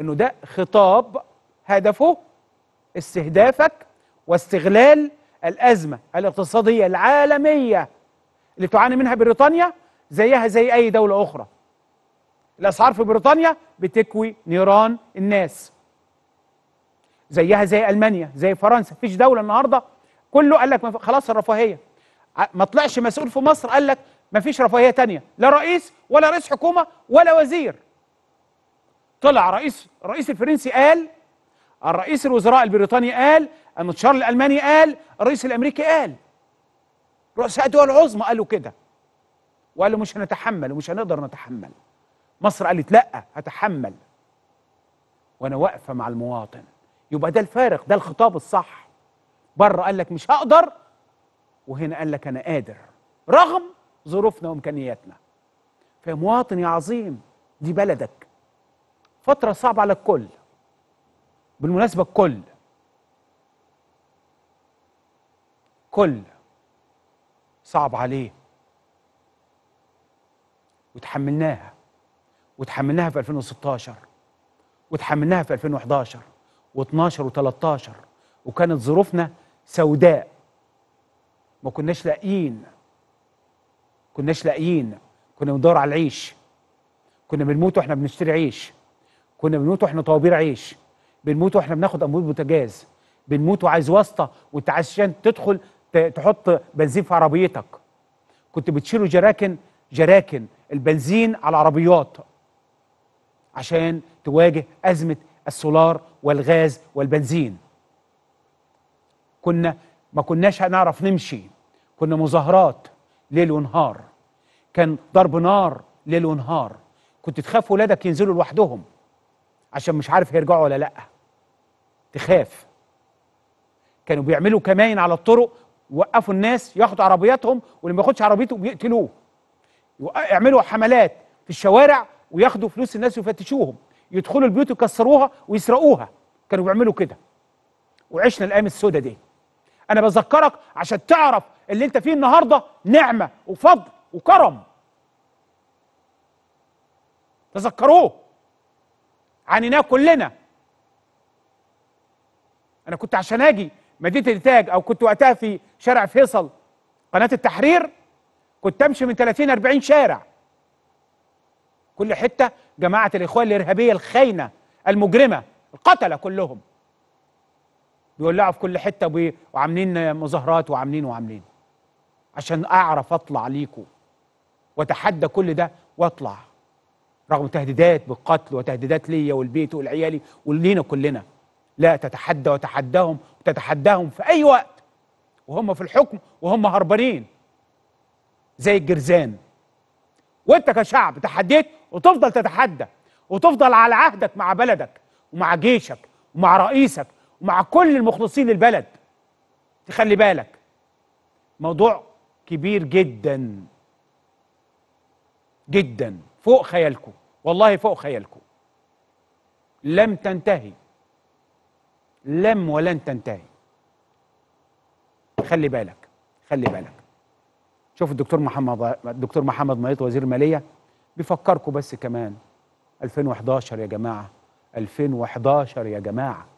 انه ده خطاب هدفه استهدافك واستغلال الازمه الاقتصاديه العالميه اللي تعاني منها بريطانيا زيها زي اي دوله اخرى الاسعار في بريطانيا بتكوي نيران الناس زيها زي المانيا زي فرنسا فيش دوله النهارده كله قال لك خلاص الرفاهيه ما طلعش مسؤول في مصر قال لك ما فيش رفاهيه تانية لا رئيس ولا رئيس حكومه ولا وزير طلع رئيس الرئيس الفرنسي قال الرئيس الوزراء البريطاني قال المستشار الالماني قال الرئيس الامريكي قال رؤساء دول عظمى قالوا كده وقالوا مش هنتحمل ومش هنقدر نتحمل مصر قالت لا هتحمل وانا واقفه مع المواطن يبقى ده الفارق ده الخطاب الصح بره قال لك مش هقدر وهنا قال لك انا قادر رغم ظروفنا وامكانياتنا فمواطن يا عظيم دي بلدك فترة صعبة على الكل بالمناسبة الكل كل صعب عليه وتحملناها وتحملناها في 2016 وتحملناها في 2011 و12 و13 وكانت ظروفنا سوداء ما كناش لاقيين كناش لاقيين كنا بندور على العيش كنا بنموت واحنا بنشتري عيش كنا بنموت واحنا طوابير عيش بنموت واحنا بناخد انبوبه بوتاجاز بنموت وعايز واسطه وانت عشان تدخل تحط بنزين في عربيتك كنت بتشيلوا جراكن جراكن البنزين على العربيات عشان تواجه ازمه السولار والغاز والبنزين كنا ما كناش هنعرف نمشي كنا مظاهرات ليل ونهار كان ضرب نار ليل ونهار كنت تخاف ولادك ينزلوا لوحدهم عشان مش عارف هيرجعوا ولا لا تخاف كانوا بيعملوا كماين على الطرق وقفوا الناس ياخدوا عربياتهم واللي ما ياخدش عربيته بيقتلوه يعملوا حملات في الشوارع وياخدوا فلوس الناس ويفتشوهم يدخلوا البيوت يكسروها ويسرقوها كانوا بيعملوا كده وعشنا الايام السوداء دي انا بذكرك عشان تعرف اللي انت فيه النهارده نعمه وفضل وكرم تذكروه عانيناه كلنا انا كنت عشان اجي مدينه الانتاج او كنت وقتها في شارع فيصل قناه التحرير كنت امشي من 30 40 شارع كل حته جماعه الاخوان الارهابيه الخاينه المجرمه القتله كلهم بيولعوا في كل حته وعاملين مظاهرات وعاملين وعاملين عشان اعرف اطلع ليكم واتحدى كل ده واطلع رغم تهديدات بالقتل وتهديدات ليا والبيت والعيالي ولينا كلنا لا تتحدى وتحداهم وتتحداهم في أي وقت وهم في الحكم وهم هربانين زي الجرزان وانت كشعب تحديت وتفضل تتحدى وتفضل على عهدك مع بلدك ومع جيشك ومع رئيسك ومع كل المخلصين للبلد تخلي بالك موضوع كبير جدا جدا فوق خيالكم والله فوق خيالكم لم تنتهي لم ولن تنتهي خلي بالك خلي بالك شوف الدكتور محمد الدكتور محمد ميط وزير الماليه بيفكركم بس كمان 2011 يا جماعه 2011 يا جماعه